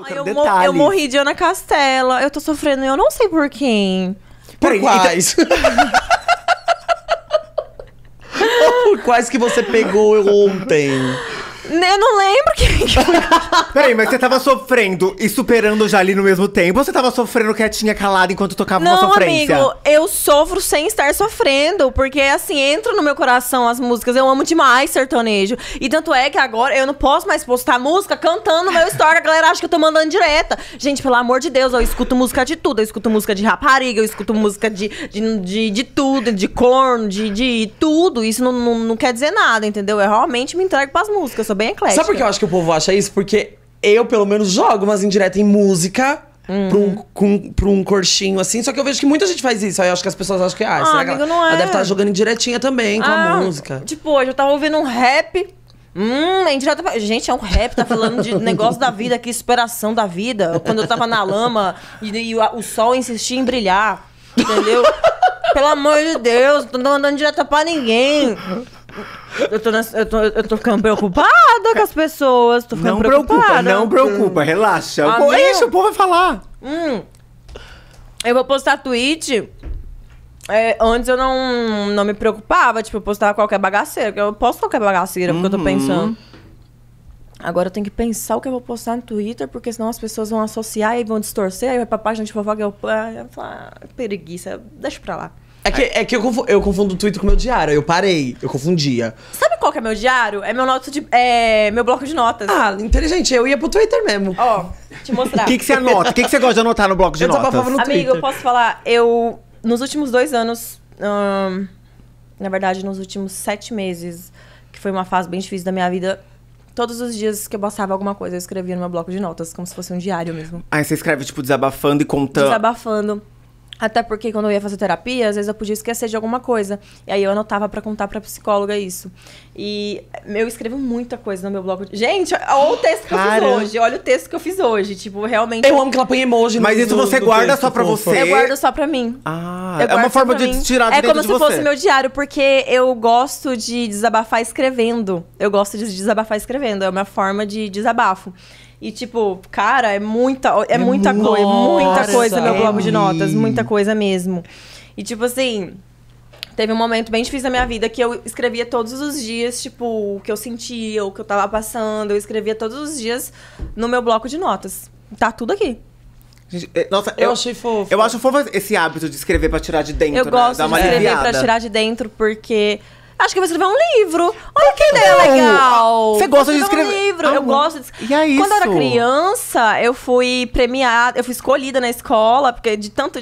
Eu, quero eu, eu morri de Ana Castela. Eu tô sofrendo e eu não sei por quem. Por Peraí, então- quais? Então... por quais que você pegou ontem? Né, eu não lembro que. Peraí, mas você tava sofrendo e superando já ali no mesmo tempo? Ou você tava sofrendo quietinha, calada, enquanto tocava não, uma sofrência? amigo, eu sofro sem estar sofrendo. Porque, assim, entram no meu coração as músicas. Eu amo demais sertanejo. E tanto é que agora eu não posso mais postar música cantando no meu story. A galera acha que eu tô mandando direta. Gente, pelo amor de Deus, eu escuto música de tudo. Eu escuto música de rapariga, eu escuto música de, de, de, de tudo, de corno, de, de tudo. Isso não, não, não quer dizer nada, entendeu? Eu realmente me entrego pras músicas, sobre bem eclética. Sabe por que eu acho que o povo acha isso? Porque eu, pelo menos, jogo umas indiretas em música. Uhum. Pra, um, um corchinho assim. Só que eu vejo que muita gente faz isso. Aí eu acho que as pessoas acham que. Ah, ah será amigo, que ela, não é. ela deve estar é. tá jogando indiretinha também com a ah, música. Tipo, hoje eu tava ouvindo um rap. Hum, é indireta pra... Gente, é um rap, tá falando de negócio da vida aqui, superação da vida. Quando eu tava na lama e, e o, o, sol insistia em brilhar, entendeu? Pelo amor de Deus, não tô andando direta pra ninguém. Eu tô, nessa, eu, tô, eu tô ficando preocupada com as pessoas. Tô ficando não preocupada. preocupa, não preocupa, relaxa. é isso, o povo vai falar. Hum, eu vou postar tweet. É, antes eu não, não me preocupava, tipo, eu postava qualquer bagaceira. Eu posto qualquer bagaceira, uhum. É porque eu tô uhum. pensando. Agora eu tenho que pensar o que eu vou postar no Twitter, porque senão as pessoas vão associar e vão distorcer, aí vai pra página de fofoca e eu, eu, ah, preguiça, deixa pra lá. É que, é que eu, confundo, eu confundo o Twitter com o meu diário. Eu parei, eu confundia. Sabe qual que é meu diário? É meu noto de. É meu bloco de notas. Ah, inteligente, eu ia pro Twitter mesmo. Ó, te mostrar. O que, que você anota? O que, que você gosta de anotar no bloco de eu notas? no Amigo, Twitter. eu posso falar, eu. Nos últimos dois anos. Hum, na verdade, nos últimos sete meses, que foi uma fase bem difícil da minha vida, todos os dias que eu passava alguma coisa, eu escrevia no meu bloco de notas, como se fosse um diário mesmo. Aí você escreve, tipo, desabafando e contando. Desabafando. Até porque quando eu ia fazer terapia, às vezes eu podia esquecer de alguma coisa. E aí eu anotava para contar pra psicóloga isso. E eu escrevo muita coisa no meu bloco. Gente, olha o texto que eu fiz hoje. Olha o texto que eu fiz hoje. Tipo, realmente. Eu amo que ela põe emoji Mas isso você guarda só pra você? Eu guardo só pra mim. Ah, é uma forma de tirar de É como de se você. fosse meu diário, porque eu gosto de desabafar escrevendo. Eu gosto de desabafar escrevendo. É uma forma de desabafo. E, tipo, cara, é muita, é, é muita coisa. É muita coisa, meu bloco é de notas. Muita coisa mesmo. E, tipo, assim. Teve um momento bem difícil da minha vida que eu escrevia todos os dias, tipo, o que eu sentia, o que eu tava passando. Eu escrevia todos os dias no meu bloco de notas. Tá tudo aqui. nossa, eu, eu, achei fofo. Eu acho fofo esse hábito de escrever pra tirar de dentro. Eu né? gosto de escrever pra tirar de dentro, porque Acho que eu vou escrever um livro. Olha tá que ideia legal. Você gosta de escrever? Um livro. eu gosto de... E é isso. Quando eu era criança, eu fui premiada, eu fui escolhida na escola, porque de tanto.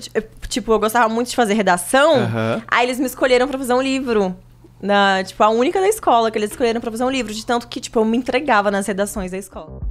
Tipo, eu gostava muito de fazer redação. Uhum. Aí eles me escolheram para fazer um livro. Na, tipo, a única da escola que eles escolheram pra fazer um livro, de tanto que, tipo, eu me entregava nas redações da escola.